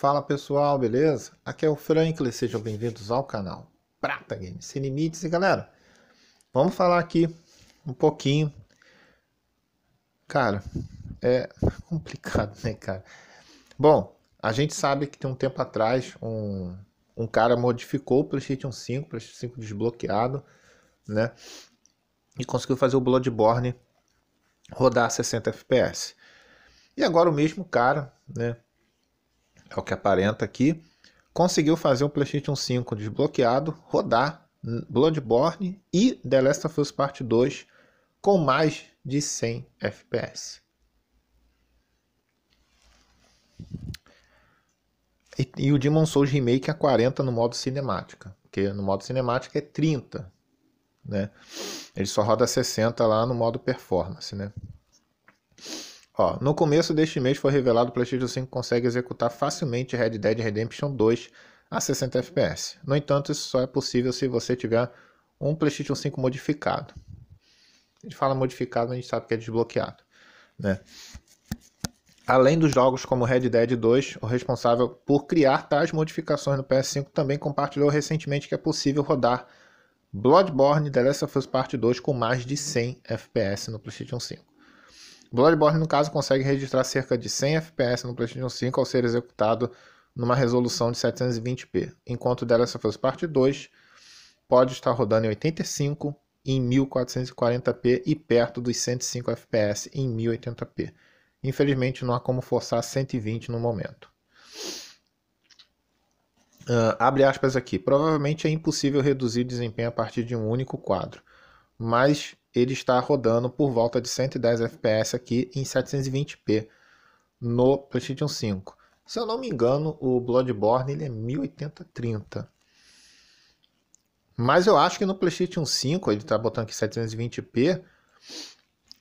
Fala pessoal, beleza? Aqui é o Franklin, sejam bem-vindos ao canal Prata Games Sem Limites. E galera, vamos falar aqui um pouquinho. Cara, é complicado, né, cara? Bom, a gente sabe que tem um tempo atrás um, um cara modificou o PlayStation 5, PlayStation 5 desbloqueado, né? E conseguiu fazer o Bloodborne rodar 60 FPS. E agora o mesmo cara, né? é o que aparenta aqui, conseguiu fazer o PlayStation 5 desbloqueado rodar Bloodborne e The Last of Us Part 2 com mais de 100 FPS. E, e, o Demon Souls Remake é a 40 no modo cinemática, porque no modo cinemática é 30, né? Ele só roda 60 lá no modo performance, né? Ó, no começo deste mês foi revelado que o PlayStation 5 consegue executar facilmente Red Dead Redemption 2 a 60 FPS. No entanto, isso só é possível se você tiver um PlayStation 5 modificado. A gente fala modificado, a gente sabe que é desbloqueado, né? Além dos jogos como Red Dead 2, o responsável por criar tais modificações no PS5 também compartilhou recentemente que é possível rodar Bloodborne The Last of Us Part 2 com mais de 100 FPS no PlayStation 5. Bloodborne, no caso, consegue registrar cerca de 100 FPS no PlayStation 5 ao ser executado numa resolução de 720p, enquanto The Last of Us Part 2 pode estar rodando em 85 em 1440p e perto dos 105 FPS em 1080p. Infelizmente, não há como forçar 120 no momento. Uh, abre aspas aqui. Provavelmente é impossível reduzir desempenho a partir de um único quadro mas ele está rodando por volta de 110 FPS aqui em 720p no PlayStation 5. Se eu não me engano, o Bloodborne ele é 1080-30. Mas eu acho que no PlayStation 5, ele está botando aqui 720p,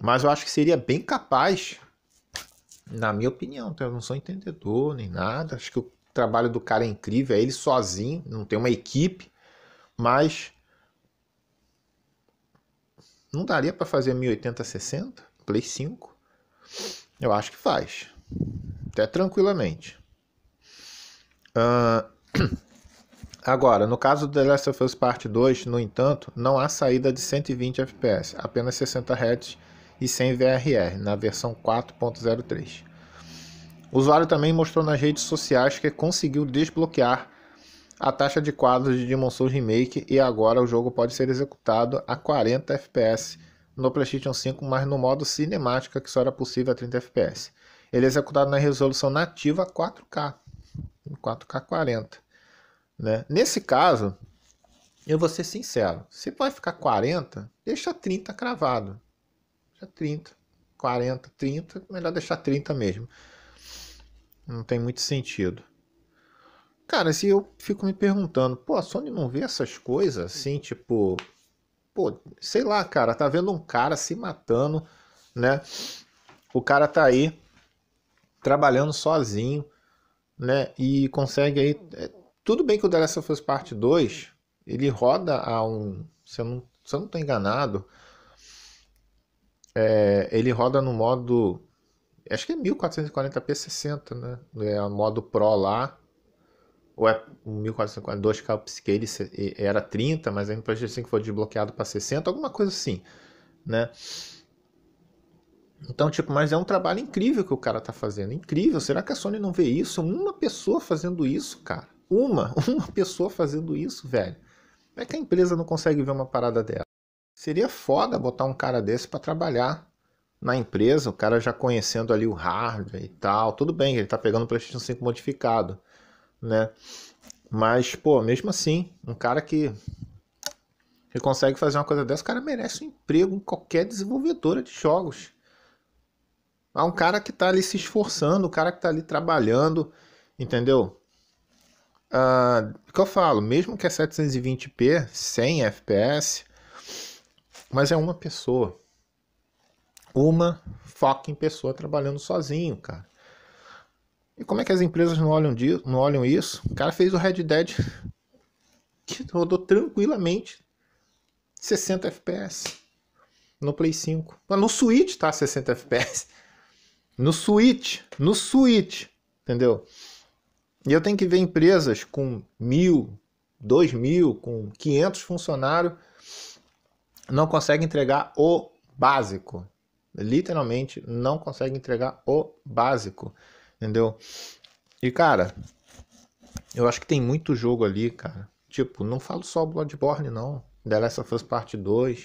mas eu acho que seria bem capaz, na minha opinião, tá? eu não sou entendedor nem nada, acho que o trabalho do cara é incrível, é ele sozinho, não tem uma equipe, mas não daria para fazer 1080-60? Play 5? Eu acho que faz. Até tranquilamente. Uh... Agora, no caso do The Last of Us Part 2, no entanto, não há saída de 120 FPS, apenas 60 Hz e 100 VRR, na versão 4.03. O usuário também mostrou nas redes sociais que conseguiu desbloquear a taxa de quadros de Demon Souls Remake e agora o jogo pode ser executado a 40 FPS no PlayStation 5, mas no modo cinemática que só era possível a 30 FPS. Ele é executado na resolução nativa 4K, 4K 40. Né? Nesse caso, eu vou ser sincero, se vai ficar 40, deixa 30 cravado. Deixa 30, 40, 30, melhor deixar 30 mesmo. Não tem muito sentido. Cara, se eu fico me perguntando, pô, a Sony não vê essas coisas assim, tipo, pô, sei lá, cara, tá vendo um cara se matando, né? O cara tá aí trabalhando sozinho, né? E consegue aí. É, tudo bem que o The Last of Us Part 2 ele roda a um. Se eu não, se eu não tô enganado, é, ele roda no modo. Acho que é 1440p 60, né? É o modo Pro lá ou é um 1442K eu psiquei, ele era 30, mas aí no PlayStation 5 foi desbloqueado para 60, alguma coisa assim, né? Então, tipo, mas é um trabalho incrível que o cara tá fazendo. Incrível. Será que a Sony não vê isso? Uma pessoa fazendo isso, cara. Uma, uma pessoa fazendo isso, velho. Como é que a empresa não consegue ver uma parada dela? Seria foda botar um cara desse para trabalhar na empresa, o cara já conhecendo ali o hardware e tal. Tudo bem, ele tá pegando o PlayStation 5 modificado né? Mas, pô, mesmo assim, um cara que, que consegue fazer uma coisa dessa, o cara merece um emprego em qualquer desenvolvedora de jogos. Há um cara que tá ali se esforçando, um cara que tá ali trabalhando, entendeu? Ah, o que eu falo, mesmo que é 720p, 100 FPS, mas é uma pessoa. Uma fucking pessoa trabalhando sozinho, cara. E como é que as empresas não olham, disso, não olham isso? O cara fez o Red Dead que rodou tranquilamente 60 FPS no Play 5. No Switch tá 60 FPS. No Switch, no Switch, entendeu? E eu tenho que ver empresas com mil, dois mil, com 500 funcionários não conseguem entregar o básico. Literalmente não conseguem entregar o básico. Entendeu? E cara, eu acho que tem muito jogo ali, cara. Tipo, não falo só Bloodborne, não. The Last of Us Part 2. Uh,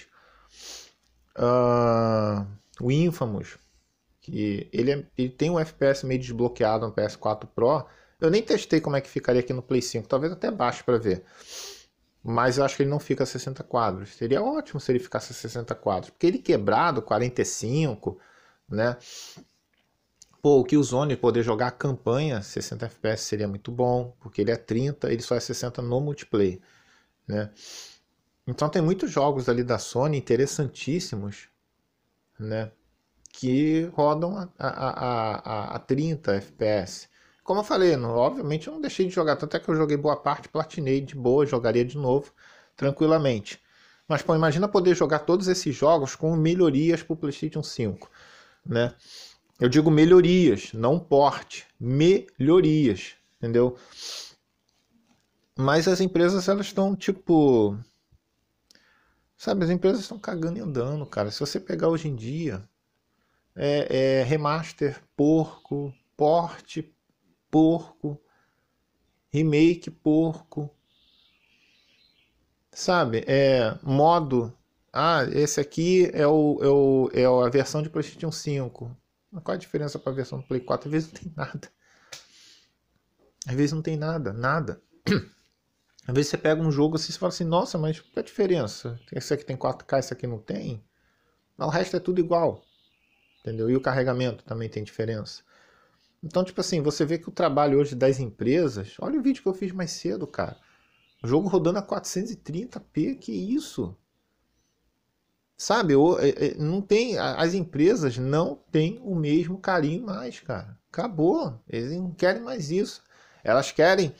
ah, o Infamous. Que ele, é, ele tem um FPS meio desbloqueado no PS4 Pro. Eu nem testei como é que ficaria aqui no Play 5. Talvez até baixo para ver. Mas eu acho que ele não fica a 60 quadros. Seria ótimo se ele ficasse a 60 quadros. Porque ele quebrado, 45, né? Pô, o Killzone poder jogar a campanha 60 FPS seria muito bom, porque ele é 30, ele só é 60 no multiplayer, né? Então tem muitos jogos ali da Sony interessantíssimos, né? Que rodam a, a, a, a 30 FPS. Como eu falei, não, obviamente eu não deixei de jogar, tanto é que eu joguei boa parte, platinei de boa, jogaria de novo tranquilamente. Mas pô, imagina poder jogar todos esses jogos com melhorias para o PlayStation 5, né? Eu digo melhorias, não porte, melhorias, entendeu? Mas as empresas elas estão tipo Sabe, as empresas estão cagando e andando, cara. Se você pegar hoje em dia, é, é remaster porco, porte porco, remake porco. Sabe, é modo. Ah, esse aqui é, o, é, o, é a versão de PlayStation 5. Qual a diferença para a versão do Play 4? Às vezes não tem nada. Às vezes não tem nada, nada. Às vezes você pega um jogo assim e fala assim, nossa, mas qual é a diferença? Esse aqui tem 4K, esse aqui não tem. Mas o resto é tudo igual. Entendeu? E o carregamento também tem diferença. Então, tipo assim, você vê que o trabalho hoje das empresas. Olha o vídeo que eu fiz mais cedo, cara. O jogo rodando a 430p, que isso? Sabe, é, é, não tem, as empresas não têm o mesmo carinho mais, cara. Acabou. Eles não querem mais isso. Elas querem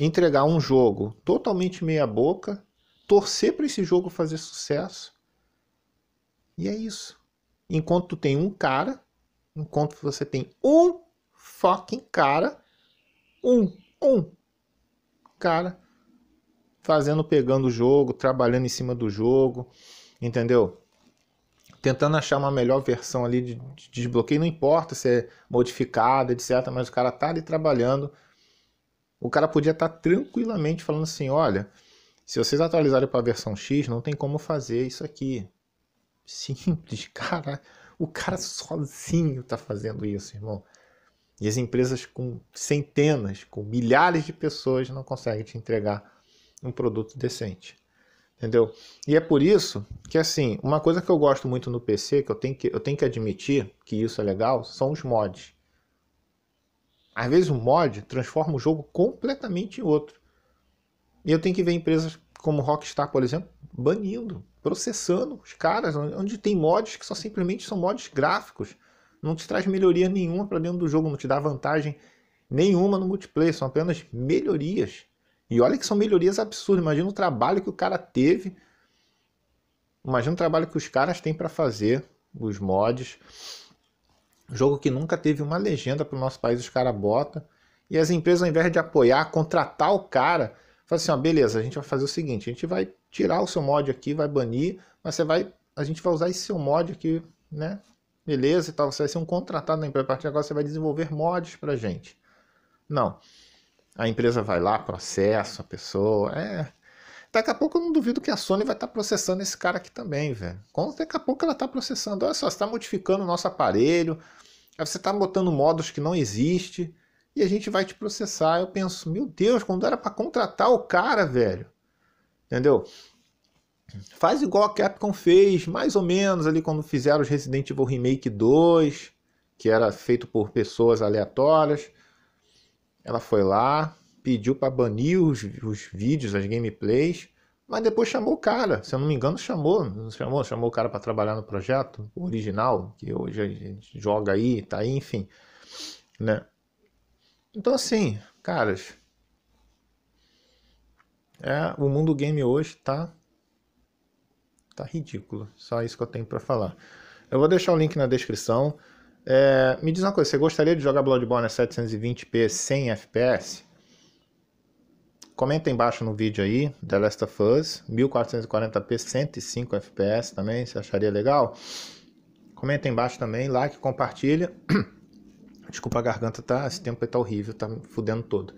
entregar um jogo totalmente meia boca, torcer para esse jogo fazer sucesso. E é isso. Enquanto tu tem um cara, enquanto você tem um fucking cara, um, um cara fazendo, pegando o jogo, trabalhando em cima do jogo, entendeu? Tentando achar uma melhor versão ali de, de desbloqueio, não importa se é modificada, etc. Mas o cara tá ali trabalhando. O cara podia estar tá tranquilamente falando assim: olha, se vocês atualizarem para a versão X, não tem como fazer isso aqui. Simples, cara. O cara sozinho tá fazendo isso, irmão. E as empresas com centenas, com milhares de pessoas não conseguem te entregar um produto decente. Entendeu? E é por isso que, assim, uma coisa que eu gosto muito no PC, que eu tenho que, eu tenho que admitir que isso é legal, são os mods. Às vezes um mod transforma o jogo completamente em outro. E eu tenho que ver empresas como Rockstar, por exemplo, banindo, processando os caras, onde tem mods que só simplesmente são mods gráficos. Não te traz melhoria nenhuma para dentro do jogo, não te dá vantagem nenhuma no multiplayer, são apenas melhorias. E olha que são melhorias absurdas. Imagina o trabalho que o cara teve. Imagina o trabalho que os caras têm para fazer os mods. Jogo que nunca teve uma legenda para o nosso país, os caras botam. E as empresas, ao invés de apoiar, contratar o cara, fala assim: ó, beleza, a gente vai fazer o seguinte: a gente vai tirar o seu mod aqui, vai banir, mas você vai, a gente vai usar esse seu mod aqui, né? Beleza e tal. Você vai ser um contratado na empresa. A partir de agora, você vai desenvolver mods para gente. Não. A empresa vai lá, processa a pessoa. É. Daqui a pouco eu não duvido que a Sony vai estar tá processando esse cara aqui também, velho. Daqui a pouco ela está processando. Olha só, você está modificando o nosso aparelho. Você está botando modos que não existe. E a gente vai te processar. Eu penso, meu Deus, quando era para contratar o cara, velho. Entendeu? Faz igual a Capcom fez, mais ou menos ali quando fizeram os Resident Evil Remake 2, que era feito por pessoas aleatórias. Ela foi lá, pediu para banir os, os, vídeos, as gameplays, mas depois chamou o cara. Se eu não me engano, chamou, não chamou, chamou o cara para trabalhar no projeto original que hoje a gente joga aí, tá aí, enfim, né? Então assim, caras, é, o mundo game hoje tá tá ridículo. Só isso que eu tenho para falar. Eu vou deixar o link na descrição. É, me diz uma coisa, você gostaria de jogar Bloodborne a 720p sem FPS? Comenta embaixo no vídeo aí, The Last of Us, 1440p, 105 FPS também, você acharia legal? Comenta embaixo também, like, compartilha. Desculpa a garganta, tá? Esse tempo tá horrível, tá me fudendo todo.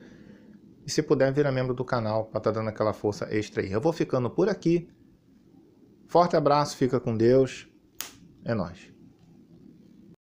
E se puder, vira membro do canal pra tá dando aquela força extra aí. Eu vou ficando por aqui. Forte abraço, fica com Deus. É nóis.